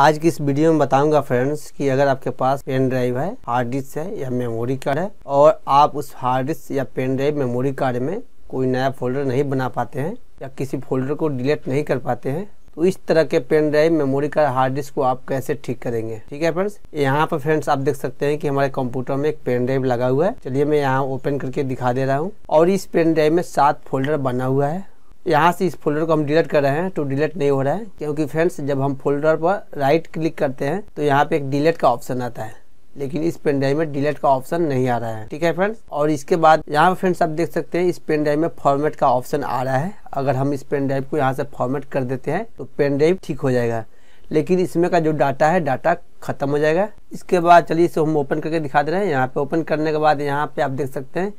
आज की इस वीडियो में बताऊंगा फ्रेंड्स कि अगर आपके पास पेन ड्राइव है हार्ड डिस्क है या मेमोरी कार्ड है और आप उस हार्ड डिस्क या पेन ड्राइव मेमोरी कार्ड में कोई नया फोल्डर नहीं बना पाते हैं या किसी फोल्डर को डिलीट नहीं कर पाते हैं तो इस तरह के pen drive memory card hard disk को आप कैसे ठीक करेंगे ठीक है फ्रेंड्स यहाँ पर फ्रेंड्स आप देख सकते हैं कि हमारे कंप्यूटर में एक पेन ड्राइव लगा हुआ है चलिए मैं यहाँ ओपन करके दिखा दे रहा हूँ और इस पेन ड्राइव में सात फोल्डर बना हुआ है यहाँ से इस फोल्डर को हम डिलीट कर रहे हैं तो डिलीट नहीं हो रहा है क्योंकि फ्रेंड्स जब हम फोल्डर पर राइट क्लिक करते हैं तो यहाँ पे एक डिलीट का ऑप्शन आता है लेकिन इस पेन ड्राइव में डिलीट का ऑप्शन नहीं आ रहा है ठीक है फ्रेंड्स और इसके बाद यहाँ पे फ्रेंड्स आप देख सकते हैं इस पेन ड्राइव में फॉर्मेट का ऑप्शन आ रहा है अगर हम इस पेन ड्राइव को यहाँ से फॉर्मेट कर देते हैं तो पेन ड्राइव ठीक हो जाएगा लेकिन इसमें का जो डाटा है डाटा खत्म हो जाएगा इसके बाद चलिए इसे हम ओपन करके दिखा दे रहे हैं यहाँ पे ओपन करने के बाद यहाँ पे आप देख सकते हैं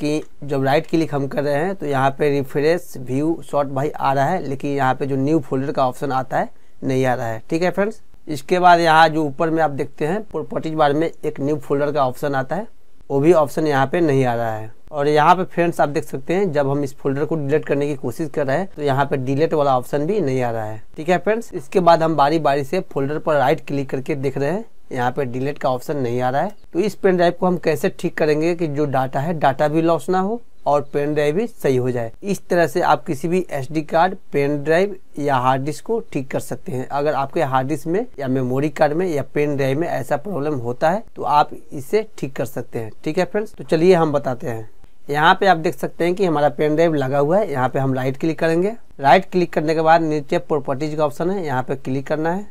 कि जब राइट क्लिक हम कर रहे हैं तो यहाँ पे रिफ्रेश व्यू शॉर्ट भाई आ रहा है लेकिन यहाँ पे जो न्यू फोल्डर का ऑप्शन आता है नहीं आ रहा है ठीक है फ्रेंड्स इसके बाद यहाँ जो ऊपर में आप देखते हैं प्रॉपर्टीज बार में एक न्यू फोल्डर का ऑप्शन आता है वो भी ऑप्शन यहाँ पे नहीं आ रहा है और यहाँ पे फ्रेंड्स आप देख सकते हैं जब हम इस फोल्डर को डिलीट करने की कोशिश कर रहे हैं तो यहाँ पे डिलीट वाला ऑप्शन भी नहीं आ रहा है ठीक है फ्रेंड्स इसके बाद हम बारी बारी से फोल्डर पर राइट क्लिक करके देख रहे हैं यहाँ पे डिलीट का ऑप्शन नहीं आ रहा है तो इस पेन ड्राइव को हम कैसे ठीक करेंगे कि जो डाटा है डाटा भी लॉस ना हो और पेन ड्राइव भी सही हो जाए इस तरह से आप किसी भी एस कार्ड पेन ड्राइव या हार्ड डिस्क को ठीक कर सकते हैं अगर आपके हार्ड डिस्क में या मेमोरी कार्ड में या पेन ड्राइव में ऐसा प्रॉब्लम होता है तो आप इसे ठीक कर सकते हैं ठीक है फ्रेंड्स तो चलिए हम बताते हैं यहाँ पे आप देख सकते हैं कि हमारा पेन ड्राइव लगा हुआ है यहाँ पे हम राइट क्लिक करेंगे राइट क्लिक करने के बाद नीचे प्रॉपर्टीज का ऑप्शन है यहाँ पे क्लिक करना है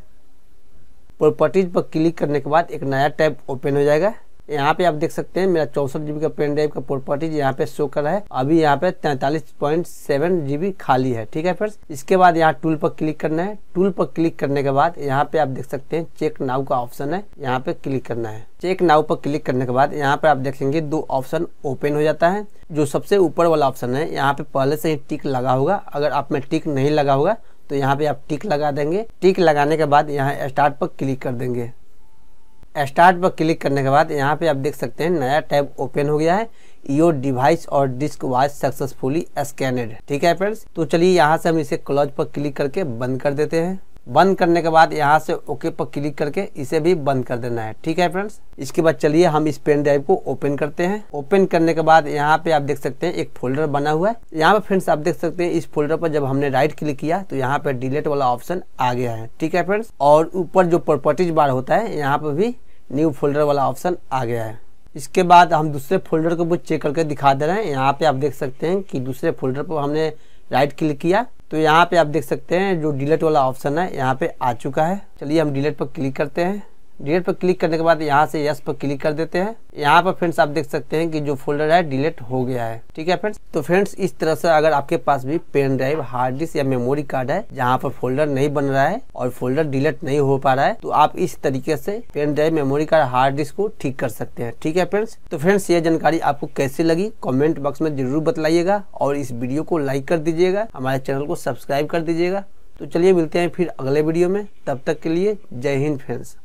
प्रॉपर्टीज़ पर क्लिक करने के बाद एक नया टैब ओपन हो जाएगा यहाँ पे आप देख सकते हैं मेरा चौसठ जीबी का पेन ड्राइव का प्रॉपर्टीज यहाँ पे शो कर रहा है अभी यहाँ पे तैतालीस पॉइंट सेवन जीबी खाली है ठीक है फ्रेंड्स इसके बाद यहाँ टूल पर क्लिक करना है टूल पर क्लिक करने के बाद यहाँ पे आप देख सकते हैं चेक नाउ का ऑप्शन है यहाँ पे क्लिक करना है चेक नाउ पर क्लिक करने के बाद यहाँ पे आप देखेंगे दो ऑप्शन ओपन हो जाता है जो सबसे ऊपर वाला ऑप्शन है यहाँ पे पहले से ही टिक लगा होगा अगर आप में टिक नहीं लगा होगा तो यहाँ पे आप टिक लगा देंगे टिक लगाने के बाद यहाँ स्टार्ट पर क्लिक कर देंगे स्टार्ट पर क्लिक करने के बाद यहाँ पे आप देख सकते हैं नया टैब ओपन हो गया है योर डिवाइस और डिस्क वाइज सक्सेसफुली स्कैनड ठीक है फ्रेंड्स तो चलिए यहाँ से हम इसे क्लोज पर क्लिक करके बंद कर देते हैं बंद करने के बाद यहाँ से ओके पर क्लिक करके इसे भी बंद कर देना है ठीक है फ्रेंड्स इसके बाद चलिए हम इस पेन ड्राइव को ओपन करते हैं ओपन करने के बाद यहाँ पे आप देख सकते हैं एक फोल्डर बना हुआ है यहाँ पे फ्रेंड्स आप देख सकते हैं इस फोल्डर पर जब हमने राइट क्लिक किया तो यहाँ पे डिलीट वाला ऑप्शन आ गया है ठीक है फ्रेंड्स और ऊपर जो प्रॉपर्टीज बार होता है यहाँ पर भी न्यू फोल्डर वाला ऑप्शन आ गया है इसके बाद हम दूसरे फोल्डर को भी चेक करके दिखा दे रहे हैं यहाँ पे आप देख सकते हैं कि दूसरे फोल्डर पर हमने राइट क्लिक किया तो यहाँ पे आप देख सकते हैं जो डिलेट वाला ऑप्शन है यहाँ पे आ चुका है चलिए हम डिलेट पर क्लिक करते हैं डिलीट पर क्लिक करने के बाद यहाँ से यस पर क्लिक कर देते हैं यहाँ पर फ्रेंड्स आप देख सकते हैं कि जो फोल्डर है डिलीट हो गया है ठीक है फ्रेंड्स तो फ्रेंड्स इस तरह से अगर आपके पास भी पेन ड्राइव हार्ड डिस्क या मेमोरी कार्ड है जहाँ पर फोल्डर नहीं बन रहा है और फोल्डर डिलीट नहीं हो पा रहा है तो आप इस तरीके से pen drive memory card hard disk को ठीक कर सकते हैं ठीक है फ्रेंड्स तो फ्रेंड्स ये जानकारी आपको कैसे लगी कॉमेंट बॉक्स में जरूर बतलाइएगा और इस वीडियो को लाइक कर दीजिएगा हमारे चैनल को सब्सक्राइब कर दीजिएगा तो चलिए मिलते हैं फिर अगले वीडियो में तब तक के लिए जय हिंद फ्रेंड्स